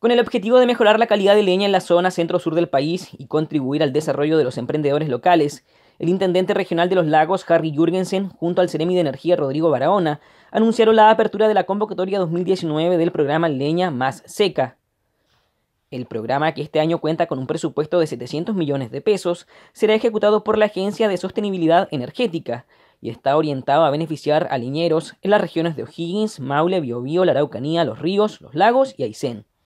Con el objetivo de mejorar la calidad de leña en la zona centro-sur del país y contribuir al desarrollo de los emprendedores locales, el intendente regional de los lagos, Harry Jürgensen, junto al Ceremi de Energía, Rodrigo Barahona, anunciaron la apertura de la convocatoria 2019 del programa Leña Más Seca. El programa, que este año cuenta con un presupuesto de 700 millones de pesos, será ejecutado por la Agencia de Sostenibilidad Energética y está orientado a beneficiar a liñeros en las regiones de O'Higgins, Maule, Biobío, la Araucanía, Los Ríos, Los Lagos y Aysén.